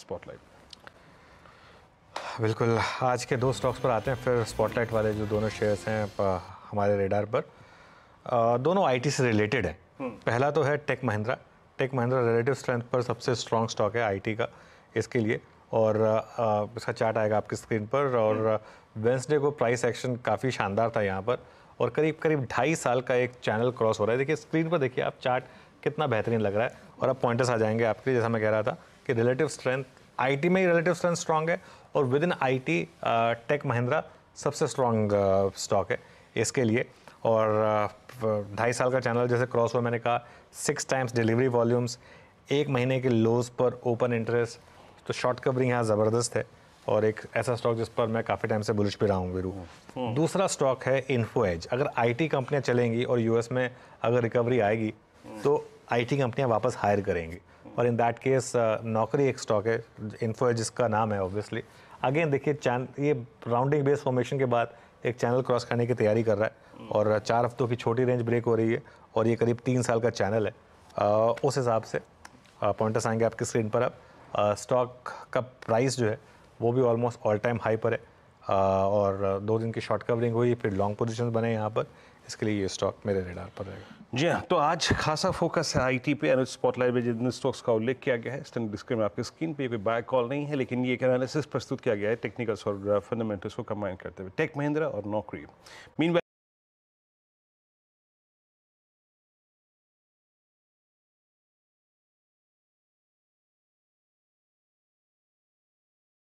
Spotlight बिल्कुल आज के दो स्टॉक्स पर आते हैं फिर स्पॉटलाइट वाले जो दोनों शेयर्स हैं हमारे रेडार पर दोनों आईटी से रिलेटेड हैं हम्म। पहला तो है Tech Mahindra Tech Mahindra relative strength पर सबसे स्ट्रॉन्ग स्टॉक है आईटी का इसके लिए और इसका चार्ट आएगा आपकी स्क्रीन पर और वेंसडे हम्म। को प्राइस एक्शन काफ़ी शानदार था यहाँ पर और करीब करीब ढाई साल का एक चैनल क्रॉस हो रहा है देखिए स्क्रीन पर देखिए आप चार्ट कितना बेहतरीन लग रहा है और अब पॉइंटर्स आ जाएंगे आपके जैसा मैं कह रहा था कि रिलेटिव स्ट्रेंथ आईटी में ही रिलेटिव स्ट्रेंथ स्ट्रांग है और विद इन टी टेक महिंद्रा सबसे स्ट्रांग स्टॉक uh, है इसके लिए और uh, ढाई साल का चैनल जैसे क्रॉस हुआ मैंने कहा सिक्स टाइम्स डिलीवरी वॉल्यूम्स एक महीने के लोज पर ओपन इंटरेस्ट तो शॉर्ट कवरिंग यहाँ ज़बरदस्त है और एक ऐसा स्टॉक जिस पर मैं काफ़ी टाइम से बुलिश भी रहा हूँ वीरू हम्म। दूसरा स्टॉक है इन्फो एज अगर आईटी कंपनियाँ चलेंगी और यूएस में अगर रिकवरी आएगी तो आईटी कंपनियाँ वापस हायर करेंगी और इन दैट केस नौकरी एक स्टॉक है इन्फो जिसका नाम है ऑब्वियसली अगेन देखिए चैन ये राउंडिंग बेस फॉर्मेशन के बाद एक चैनल क्रॉस करने की तैयारी कर रहा है और चार हफ्तों की छोटी रेंज ब्रेक हो रही है और ये करीब तीन साल का चैनल है आ, uh, उस हिसाब से पॉइंटर्स uh, आएंगे आपकी स्क्रीन पर अब स्टॉक uh, का प्राइस जो है वो भी ऑलमोस्ट ऑल टाइम हाई पर है और दो दिन की शॉर्ट कवरिंग हुई फिर लॉन्ग पोजिशन बने यहाँ पर इसके लिए ये स्टॉक मेरे रेडार पर रहेगा जी हाँ तो आज खासा फोकस है आईटी पे अनुज स्पॉटलाइट में जितने स्टॉक्स का उल्लेख किया गया है इस डिस्क्रिप्शन में आपके स्क्रीन पे कोई बाय कॉल नहीं है लेकिन ये एक एनालिसिस प्रस्तुत किया गया है टेक्निकल्स और फंडामेंटल्स को कंबाइन करते हुए टेक महिंद्रा और नौकरी मीन